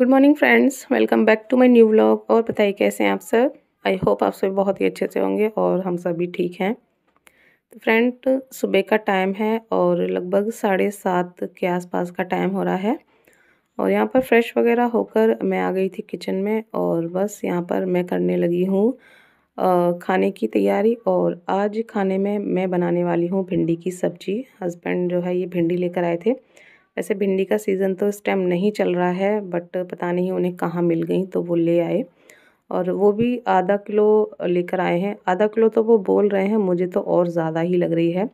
Good morning friends welcome back to my new blog और बताइए कैसे हैं आप सब आई होप आप सब बहुत ही अच्छे से होंगे और हम सब भी ठीक हैं तो फ्रेंड सुबह का टाइम है और लगभग साढ़े सात के आसपास का टाइम हो रहा है और यहाँ पर फ्रेश वगैरह होकर मैं आ गई थी किचन में और बस यहाँ पर मैं करने लगी हूँ खाने की तैयारी और आज खाने में मैं बनाने वाली हूँ भिंडी की सब्ज़ी हस्बैंड जो है ये भिंडी लेकर आए थे ऐसे भिंडी का सीज़न तो इस टाइम नहीं चल रहा है बट पता नहीं उन्हें कहाँ मिल गई तो वो ले आए और वो भी आधा किलो लेकर आए हैं आधा किलो तो वो बोल रहे हैं मुझे तो और ज़्यादा ही लग रही है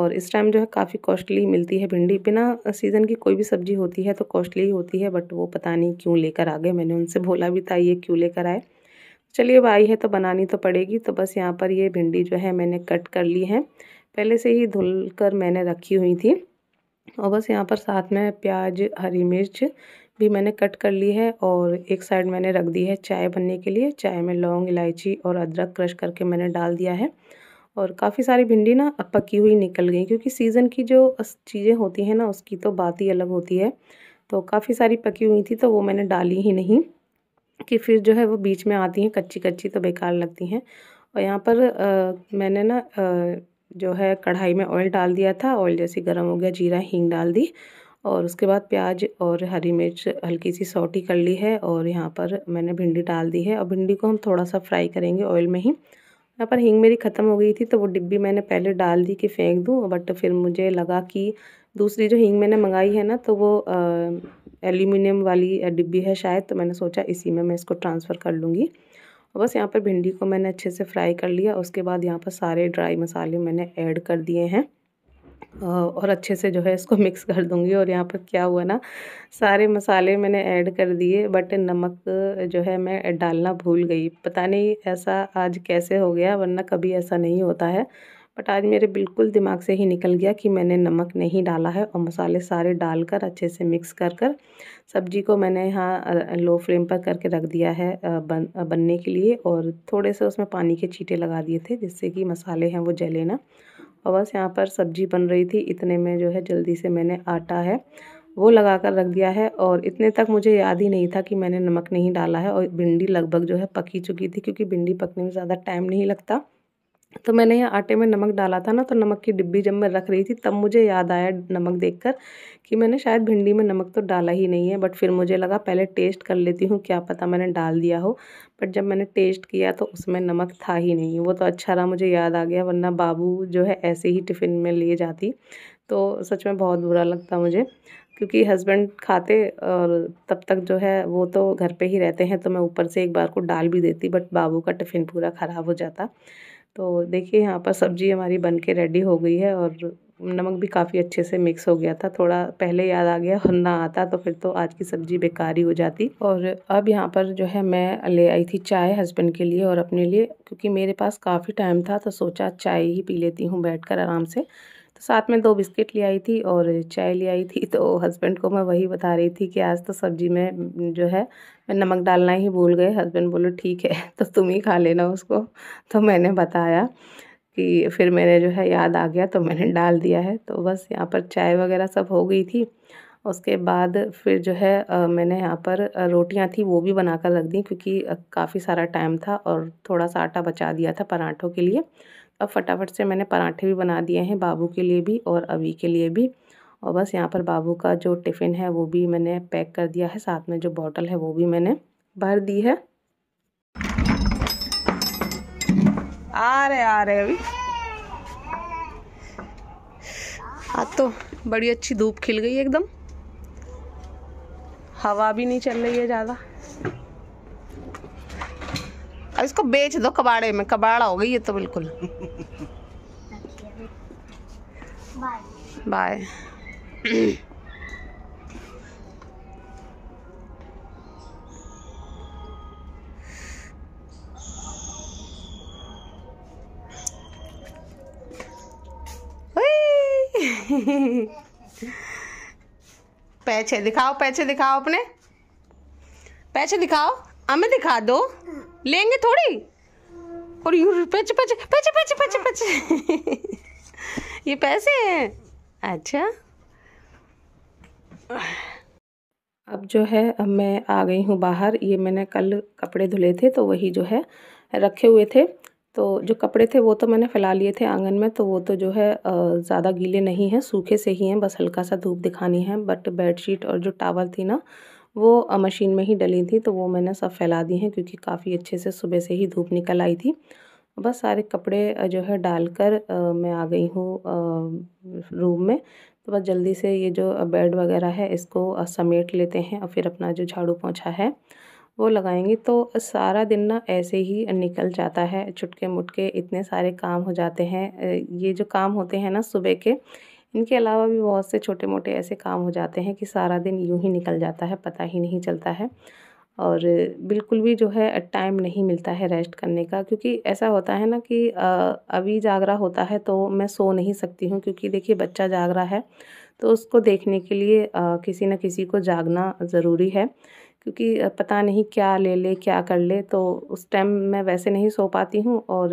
और इस टाइम जो है काफ़ी कॉस्टली मिलती है भिंडी बिना सीज़न की कोई भी सब्ज़ी होती है तो कॉस्टली होती है बट वो पता नहीं क्यों लेकर आ गए मैंने उनसे बोला भी था ये क्यों लेकर आए चलिए अब आई है तो बनानी तो पड़ेगी तो बस यहाँ पर ये भिंडी जो है मैंने कट कर ली है पहले से ही धुल कर मैंने रखी हुई थी और बस यहाँ पर साथ में प्याज हरी मिर्च भी मैंने कट कर ली है और एक साइड मैंने रख दी है चाय बनने के लिए चाय में लौंग इलायची और अदरक क्रश करके मैंने डाल दिया है और काफ़ी सारी भिंडी ना अब पकी हुई निकल गई क्योंकि सीज़न की जो चीज़ें होती हैं ना उसकी तो बात ही अलग होती है तो काफ़ी सारी पकी हुई थी तो वो मैंने डाली ही नहीं कि फिर जो है वो बीच में आती हैं कच्ची कच्ची तो बेकार लगती हैं और यहाँ पर आ, मैंने ना जो है कढ़ाई में ऑयल डाल दिया था ऑयल जैसे गर्म हो गया जीरा हींग डाल दी और उसके बाद प्याज और हरी मिर्च हल्की सी सौटी कर ली है और यहाँ पर मैंने भिंडी डाल दी है और भिंडी को हम थोड़ा सा फ्राई करेंगे ऑयल में ही यहाँ पर हींग मेरी ख़त्म हो गई थी तो वो डिब्बी मैंने पहले डाल दी कि फेंक दूँ बट फिर मुझे लगा कि दूसरी जो हींग मैंने मंगाई है ना तो वो एल्यूमिनियम वाली डिब्बी है शायद तो मैंने सोचा इसी में मैं इसको ट्रांसफ़र कर लूँगी और बस यहाँ पर भिंडी को मैंने अच्छे से फ्राई कर लिया उसके बाद यहाँ पर सारे ड्राई मसाले मैंने ऐड कर दिए हैं और अच्छे से जो है इसको मिक्स कर दूंगी और यहाँ पर क्या हुआ ना सारे मसाले मैंने ऐड कर दिए बट नमक जो है मैं डालना भूल गई पता नहीं ऐसा आज कैसे हो गया वरना कभी ऐसा नहीं होता है बट आज मेरे बिल्कुल दिमाग से ही निकल गया कि मैंने नमक नहीं डाला है और मसाले सारे डालकर अच्छे से मिक्स कर कर सब्जी को मैंने यहाँ लो फ्लेम पर करके रख दिया है बन बनने के लिए और थोड़े से उसमें पानी के छीटे लगा दिए थे जिससे कि मसाले हैं वो जले ना और बस यहाँ पर सब्जी बन रही थी इतने में जो है जल्दी से मैंने आटा है वो लगा कर रख दिया है और इतने तक मुझे याद ही नहीं था कि मैंने नमक नहीं डाला है और भिंडी लगभग जो है पकी चुकी थी क्योंकि भिंडी पकने में ज़्यादा टाइम नहीं लगता तो मैंने यहाँ आटे में नमक डाला था ना तो नमक की डिब्बी जब मैं रख रही थी तब मुझे याद आया नमक देखकर कि मैंने शायद भिंडी में नमक तो डाला ही नहीं है बट फिर मुझे लगा पहले टेस्ट कर लेती हूँ क्या पता मैंने डाल दिया हो बट जब मैंने टेस्ट किया तो उसमें नमक था ही नहीं वो तो अच्छा रहा मुझे याद आ गया वरना बाबू जो है ऐसे ही टिफ़िन में ले जाती तो सच में बहुत बुरा लगता मुझे क्योंकि हस्बैंड खाते और तब तक जो है वो तो घर पर ही रहते हैं तो मैं ऊपर से एक बार को डाल भी देती बट बाबू का टिफ़िन पूरा ख़राब हो जाता तो देखिए यहाँ पर सब्ज़ी हमारी बन के रेडी हो गई है और नमक भी काफ़ी अच्छे से मिक्स हो गया था थोड़ा पहले याद आ गया और ना आता तो फिर तो आज की सब्ज़ी बेकार ही हो जाती और अब यहाँ पर जो है मैं ले आई थी चाय हस्बैंड के लिए और अपने लिए क्योंकि मेरे पास काफ़ी टाइम था तो सोचा चाय ही पी लेती हूँ बैठ कर आराम से तो साथ में दो बिस्किट ले आई थी और चाय ले आई थी तो हस्बैंड को मैं वही बता रही थी कि आज तो सब्जी में जो है मैं नमक डालना ही भूल गए हस्बैंड बोलो ठीक है तो तुम ही खा लेना उसको तो मैंने बताया कि फिर मैंने जो है याद आ गया तो मैंने डाल दिया है तो बस यहाँ पर चाय वगैरह सब हो गई थी उसके बाद फिर जो है आ, मैंने यहाँ पर रोटियाँ थी वो भी बनाकर रख दी क्योंकि काफ़ी सारा टाइम था और थोड़ा सा आटा बचा दिया था पराठों के लिए अब फटाफट से मैंने पराठे भी बना दिए हैं बाबू के लिए भी और अभी के लिए भी और बस यहाँ पर बाबू का जो टिफ़िन है वो भी मैंने पैक कर दिया है साथ में जो बॉटल है वो भी मैंने भर दी है आ रहे आ रहे अभी आज तो बड़ी अच्छी धूप खिल गई एकदम हवा भी नहीं चल रही है ज़्यादा अब इसको बेच दो कबाड़े में कबाड़ा हो गई ये तो बिल्कुल बाय पैसे दिखाओ पैसे दिखाओ अपने पैसे दिखाओ हमें दिखा दो लेंगे थोड़ी और यू पैच पैच पैच पैच पैच पैच ये पैसे हैं अच्छा अब जो है अब मैं आ गई हूँ बाहर ये मैंने कल कपड़े धुले थे तो वही जो है रखे हुए थे तो जो कपड़े थे वो तो मैंने फैला लिए थे आंगन में तो वो तो जो है ज़्यादा गीले नहीं हैं सूखे से ही हैं बस हल्का सा धूप दिखानी है बट बेडशीट और जो टावल थी ना वो मशीन में ही डली थी तो वो मैंने सब फैला दी हैं क्योंकि काफ़ी अच्छे से सुबह से ही धूप निकल आई थी बस सारे कपड़े जो है डालकर मैं आ गई हूँ रूम में तो बस जल्दी से ये जो बेड वगैरह है इसको समेट लेते हैं और फिर अपना जो झाड़ू पोछा है वो लगाएंगे तो सारा दिन ना ऐसे ही निकल जाता है चुटके मुटके इतने सारे काम हो जाते हैं ये जो काम होते हैं ना सुबह के इनके अलावा भी बहुत से छोटे मोटे ऐसे काम हो जाते हैं कि सारा दिन यूं ही निकल जाता है पता ही नहीं चलता है और बिल्कुल भी जो है टाइम नहीं मिलता है रेस्ट करने का क्योंकि ऐसा होता है ना कि अभी जाग रहा होता है तो मैं सो नहीं सकती हूँ क्योंकि देखिए बच्चा जाग रहा है तो उसको देखने के लिए किसी न किसी को जागना ज़रूरी है क्योंकि पता नहीं क्या ले ले क्या कर ले तो उस टाइम मैं वैसे नहीं सो पाती हूँ और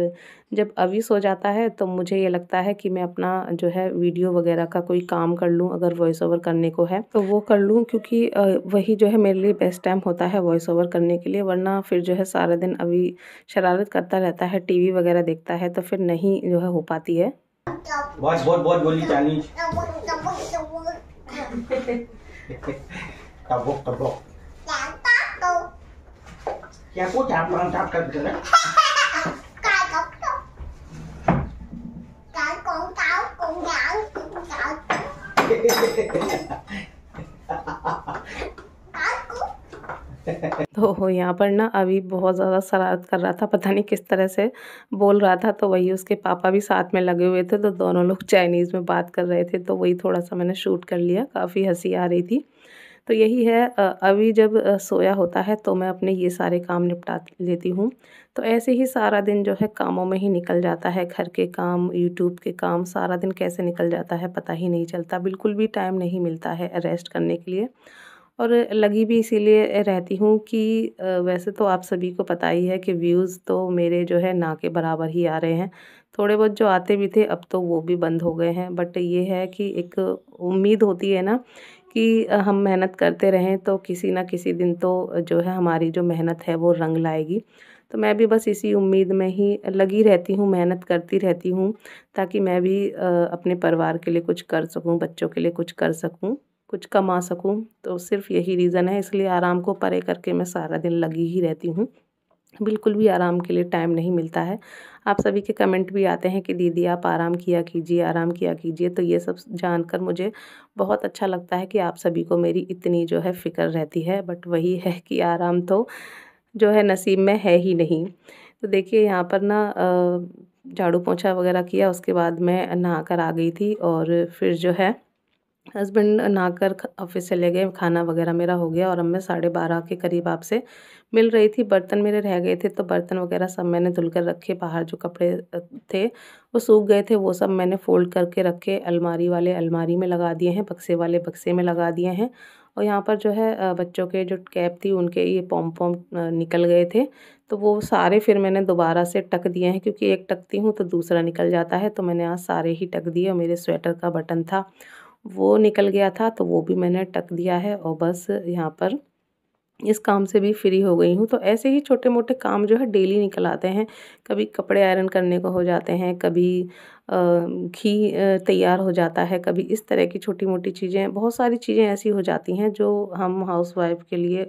जब अभी सो जाता है तो मुझे ये लगता है कि मैं अपना जो है वीडियो वगैरह का कोई काम कर लूँ अगर वॉइस ओवर करने को है तो वो कर लूँ क्योंकि वही जो है मेरे लिए बेस्ट टाइम होता है वॉइस ओवर करने के लिए वरना फिर जो है सारा दिन अभी शरारत करता रहता है टी वगैरह देखता है तो फिर नहीं जो है हो पाती है बहुत बहुत Tao bốc tao bốc. Chạm tóc đâu. cha cố chạm bằng chạm cần cần đấy. Cái cổng đâu. Cái con cáo con gạo con gạo. तो यहाँ पर ना अभी बहुत ज़्यादा शरारत कर रहा था पता नहीं किस तरह से बोल रहा था तो वही उसके पापा भी साथ में लगे हुए थे तो दोनों लोग चाइनीज़ में बात कर रहे थे तो वही थोड़ा सा मैंने शूट कर लिया काफ़ी हंसी आ रही थी तो यही है अभी जब सोया होता है तो मैं अपने ये सारे काम निपटा लेती हूँ तो ऐसे ही सारा दिन जो है कामों में ही निकल जाता है घर के काम यूट्यूब के काम सारा दिन कैसे निकल जाता है पता ही नहीं चलता बिल्कुल भी टाइम नहीं मिलता है रेस्ट करने के लिए और लगी भी इसीलिए रहती हूँ कि वैसे तो आप सभी को पता ही है कि व्यूज़ तो मेरे जो है ना के बराबर ही आ रहे हैं थोड़े बहुत जो आते भी थे अब तो वो भी बंद हो गए हैं बट ये है कि एक उम्मीद होती है ना कि हम मेहनत करते रहें तो किसी ना किसी दिन तो जो है हमारी जो मेहनत है वो रंग लाएगी तो मैं भी बस इसी उम्मीद में ही लगी रहती हूँ मेहनत करती रहती हूँ ताकि मैं भी अपने परिवार के लिए कुछ कर सकूँ बच्चों के लिए कुछ कर सकूँ कुछ कमा सकूं तो सिर्फ यही रीज़न है इसलिए आराम को परे करके मैं सारा दिन लगी ही रहती हूँ बिल्कुल भी आराम के लिए टाइम नहीं मिलता है आप सभी के कमेंट भी आते हैं कि दीदी आप आराम किया कीजिए आराम किया कीजिए तो ये सब जानकर मुझे बहुत अच्छा लगता है कि आप सभी को मेरी इतनी जो है फ़िक्र रहती है बट वही है कि आराम तो जो है नसीब में है ही नहीं तो देखिए यहाँ पर ना झाड़ू पोछा वगैरह किया उसके बाद मैं नहा कर आ गई थी और फिर जो है हस्बैंड नहाकर ऑफिस चले गए खाना वगैरह मेरा हो गया और अब मैं साढ़े बारह के करीब आपसे मिल रही थी बर्तन मेरे रह गए थे तो बर्तन वगैरह सब मैंने धुल कर रखे बाहर जो कपड़े थे वो सूख गए थे वो सब मैंने फ़ोल्ड करके रखे अलमारी वाले अलमारी में लगा दिए हैं बक्से वाले बक्से में लगा दिए हैं और यहाँ पर जो है बच्चों के जो कैप थी उनके ये पॉम पॉम निकल गए थे तो वो सारे फिर मैंने दोबारा से टक दिए हैं क्योंकि एक टकती हूँ तो दूसरा निकल जाता है तो मैंने आज सारे ही टक दिए और मेरे स्वेटर का बटन था वो निकल गया था तो वो भी मैंने टक दिया है और बस यहाँ पर इस काम से भी फ्री हो गई हूँ तो ऐसे ही छोटे मोटे काम जो है डेली निकल आते हैं कभी कपड़े आयरन करने को हो जाते हैं कभी घी तैयार हो जाता है कभी इस तरह की छोटी मोटी चीज़ें बहुत सारी चीज़ें ऐसी हो जाती हैं जो हम हाउसवाइफ के लिए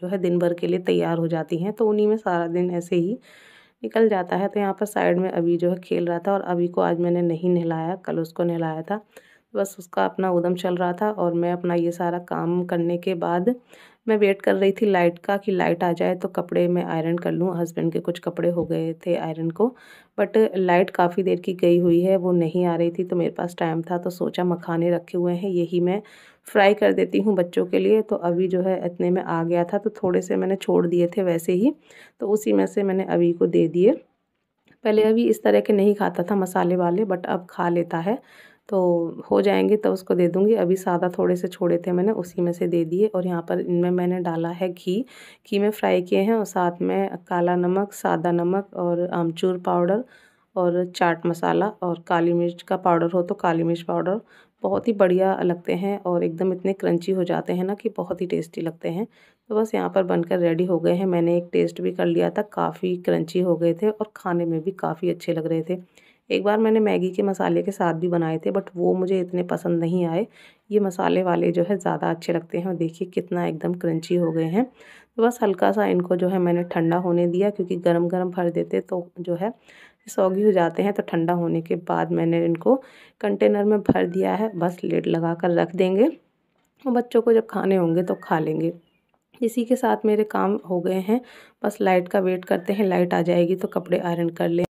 जो है दिन भर के लिए तैयार हो जाती हैं तो उन्हीं में सारा दिन ऐसे ही निकल जाता है तो यहाँ पर साइड में अभी जो है खेल रहा था और अभी को आज मैंने नहीं नहलाया कल उसको नहलाया था बस उसका अपना उदम चल रहा था और मैं अपना ये सारा काम करने के बाद मैं वेट कर रही थी लाइट का कि लाइट आ जाए तो कपड़े मैं आयरन कर लूँ हस्बैंड के कुछ कपड़े हो गए थे आयरन को बट लाइट काफ़ी देर की गई हुई है वो नहीं आ रही थी तो मेरे पास टाइम था तो सोचा मखाने रखे हुए हैं यही मैं फ्राई कर देती हूँ बच्चों के लिए तो अभी जो है इतने में आ गया था तो थोड़े से मैंने छोड़ दिए थे वैसे ही तो उसी में से मैंने अभी को दे दिए पहले अभी इस तरह के नहीं खाता था मसाले वाले बट अब खा लेता है तो हो जाएंगे तो उसको दे दूँगी अभी सादा थोड़े से छोड़े थे मैंने उसी में से दे दिए और यहाँ पर इनमें मैंने डाला है घी घी में फ्राई किए हैं और साथ में काला नमक सादा नमक और आमचूर पाउडर और चाट मसाला और काली मिर्च का पाउडर हो तो काली मिर्च पाउडर बहुत ही बढ़िया लगते हैं और एकदम इतने क्रंची हो जाते हैं ना कि बहुत ही टेस्टी लगते हैं तो बस यहाँ पर बनकर रेडी हो गए हैं मैंने एक टेस्ट भी कर लिया था काफ़ी क्रंची हो गए थे और खाने में भी काफ़ी अच्छे लग रहे थे एक बार मैंने मैगी के मसाले के साथ भी बनाए थे बट वो मुझे इतने पसंद नहीं आए ये मसाले वाले जो है ज़्यादा अच्छे लगते हैं और देखिए कितना एकदम क्रंची हो गए हैं तो बस हल्का सा इनको जो है मैंने ठंडा होने दिया क्योंकि गरम गरम भर देते तो जो है सौगी हो जाते हैं तो ठंडा होने के बाद मैंने इनको कंटेनर में भर दिया है बस लेट लगा कर रख देंगे और बच्चों को जब खाने होंगे तो खा लेंगे इसी के साथ मेरे काम हो गए हैं बस लाइट का वेट करते हैं लाइट आ जाएगी तो कपड़े आयरन कर लें